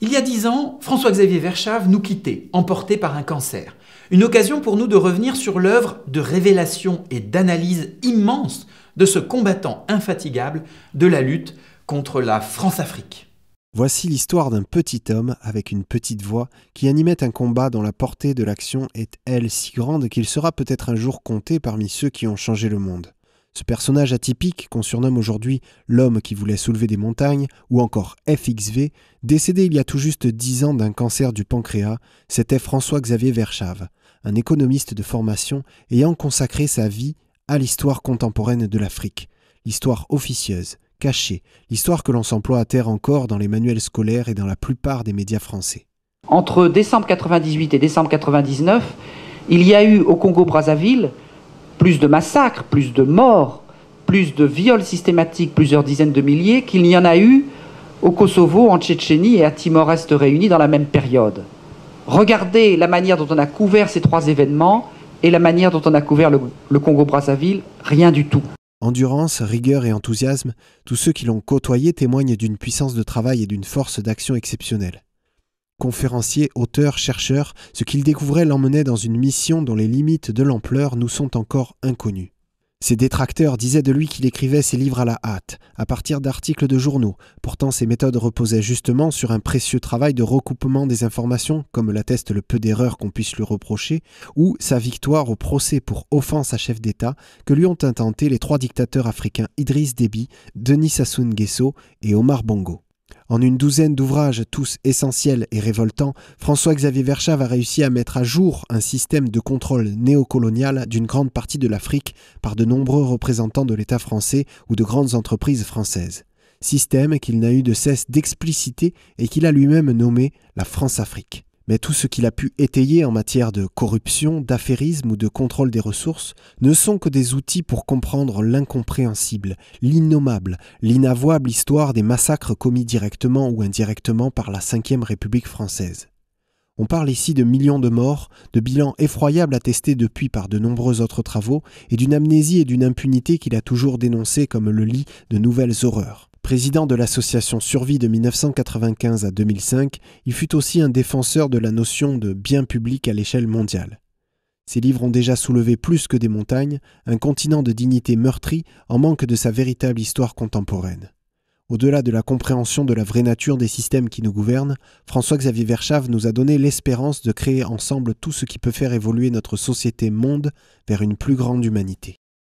Il y a dix ans, François-Xavier Verschave nous quittait, emporté par un cancer. Une occasion pour nous de revenir sur l'œuvre de révélation et d'analyse immense de ce combattant infatigable de la lutte contre la France-Afrique. Voici l'histoire d'un petit homme avec une petite voix qui animait un combat dont la portée de l'action est elle si grande qu'il sera peut-être un jour compté parmi ceux qui ont changé le monde. Ce personnage atypique qu'on surnomme aujourd'hui l'homme qui voulait soulever des montagnes, ou encore FXV, décédé il y a tout juste dix ans d'un cancer du pancréas, c'était François-Xavier Verchave, un économiste de formation ayant consacré sa vie à l'histoire contemporaine de l'Afrique, l'histoire officieuse, cachée, l'histoire que l'on s'emploie à terre encore dans les manuels scolaires et dans la plupart des médias français. Entre décembre 98 et décembre 99, il y a eu au Congo-Brazzaville plus de massacres, plus de morts, plus de viols systématiques, plusieurs dizaines de milliers, qu'il n'y en a eu au Kosovo, en Tchétchénie et à Timor-Est réunis dans la même période. Regardez la manière dont on a couvert ces trois événements et la manière dont on a couvert le, le Congo-Brazzaville, rien du tout. Endurance, rigueur et enthousiasme, tous ceux qui l'ont côtoyé témoignent d'une puissance de travail et d'une force d'action exceptionnelle. Conférencier, auteur, chercheur, ce qu'il découvrait l'emmenait dans une mission dont les limites de l'ampleur nous sont encore inconnues. Ses détracteurs disaient de lui qu'il écrivait ses livres à la hâte, à partir d'articles de journaux. Pourtant, ses méthodes reposaient justement sur un précieux travail de recoupement des informations, comme l'atteste le peu d'erreurs qu'on puisse lui reprocher, ou sa victoire au procès pour offense à chef d'État que lui ont intenté les trois dictateurs africains Idriss Déby, Denis Sassou Gesso et Omar Bongo. En une douzaine d'ouvrages, tous essentiels et révoltants, François-Xavier Verchave a réussi à mettre à jour un système de contrôle néocolonial d'une grande partie de l'Afrique par de nombreux représentants de l'État français ou de grandes entreprises françaises. Système qu'il n'a eu de cesse d'expliciter et qu'il a lui-même nommé la France-Afrique. Mais tout ce qu'il a pu étayer en matière de corruption, d'affairisme ou de contrôle des ressources ne sont que des outils pour comprendre l'incompréhensible, l'innommable, l'inavouable histoire des massacres commis directement ou indirectement par la Ve République française. On parle ici de millions de morts, de bilans effroyables attestés depuis par de nombreux autres travaux, et d'une amnésie et d'une impunité qu'il a toujours dénoncée comme le lit de nouvelles horreurs. Président de l'association Survie de 1995 à 2005, il fut aussi un défenseur de la notion de bien public à l'échelle mondiale. Ses livres ont déjà soulevé plus que des montagnes, un continent de dignité meurtrie en manque de sa véritable histoire contemporaine. Au-delà de la compréhension de la vraie nature des systèmes qui nous gouvernent, François-Xavier Verschave nous a donné l'espérance de créer ensemble tout ce qui peut faire évoluer notre société-monde vers une plus grande humanité.